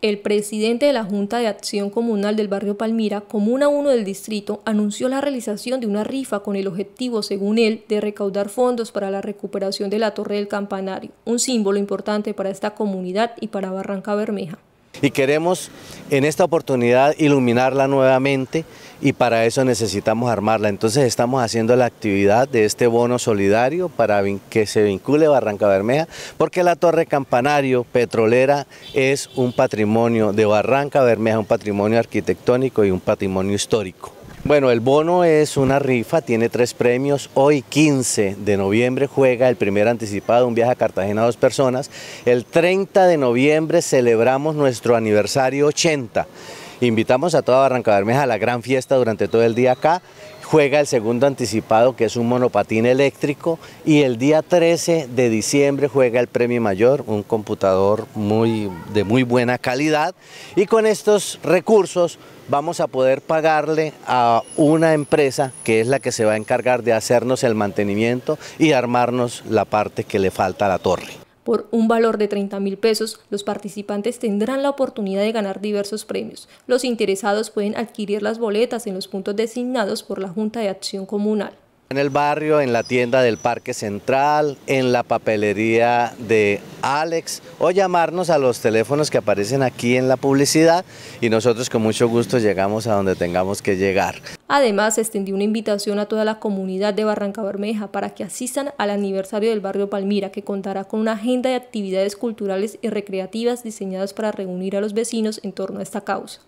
el presidente de la Junta de Acción Comunal del barrio Palmira, Comuna 1 del distrito, anunció la realización de una rifa con el objetivo, según él, de recaudar fondos para la recuperación de la Torre del Campanario, un símbolo importante para esta comunidad y para Barranca Bermeja y queremos en esta oportunidad iluminarla nuevamente y para eso necesitamos armarla. Entonces estamos haciendo la actividad de este bono solidario para que se vincule Barranca Bermeja, porque la torre campanario petrolera es un patrimonio de Barranca Bermeja, un patrimonio arquitectónico y un patrimonio histórico. Bueno, el bono es una rifa, tiene tres premios. Hoy 15 de noviembre juega el primer anticipado, un viaje a Cartagena a dos personas. El 30 de noviembre celebramos nuestro aniversario 80. Invitamos a toda Barranca Bermeja a la gran fiesta durante todo el día acá juega el segundo anticipado, que es un monopatín eléctrico, y el día 13 de diciembre juega el premio mayor, un computador muy, de muy buena calidad, y con estos recursos vamos a poder pagarle a una empresa que es la que se va a encargar de hacernos el mantenimiento y armarnos la parte que le falta a la torre. Por un valor de 30 mil pesos, los participantes tendrán la oportunidad de ganar diversos premios. Los interesados pueden adquirir las boletas en los puntos designados por la Junta de Acción Comunal. En el barrio, en la tienda del Parque Central, en la papelería de Alex o llamarnos a los teléfonos que aparecen aquí en la publicidad y nosotros con mucho gusto llegamos a donde tengamos que llegar. Además, extendió una invitación a toda la comunidad de Barranca Bermeja para que asistan al aniversario del barrio Palmira, que contará con una agenda de actividades culturales y recreativas diseñadas para reunir a los vecinos en torno a esta causa.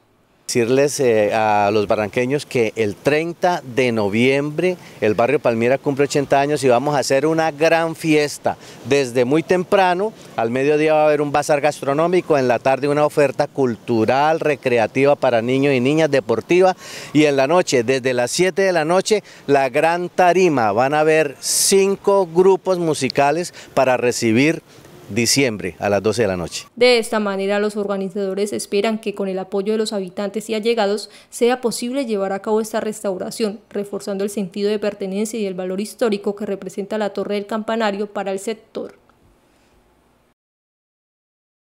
Decirles eh, a los barranqueños que el 30 de noviembre el barrio Palmira cumple 80 años y vamos a hacer una gran fiesta. Desde muy temprano, al mediodía va a haber un bazar gastronómico, en la tarde una oferta cultural, recreativa para niños y niñas, deportiva. Y en la noche, desde las 7 de la noche, la gran tarima. Van a haber cinco grupos musicales para recibir diciembre a las 12 de la noche. De esta manera, los organizadores esperan que con el apoyo de los habitantes y allegados sea posible llevar a cabo esta restauración, reforzando el sentido de pertenencia y el valor histórico que representa la Torre del Campanario para el sector.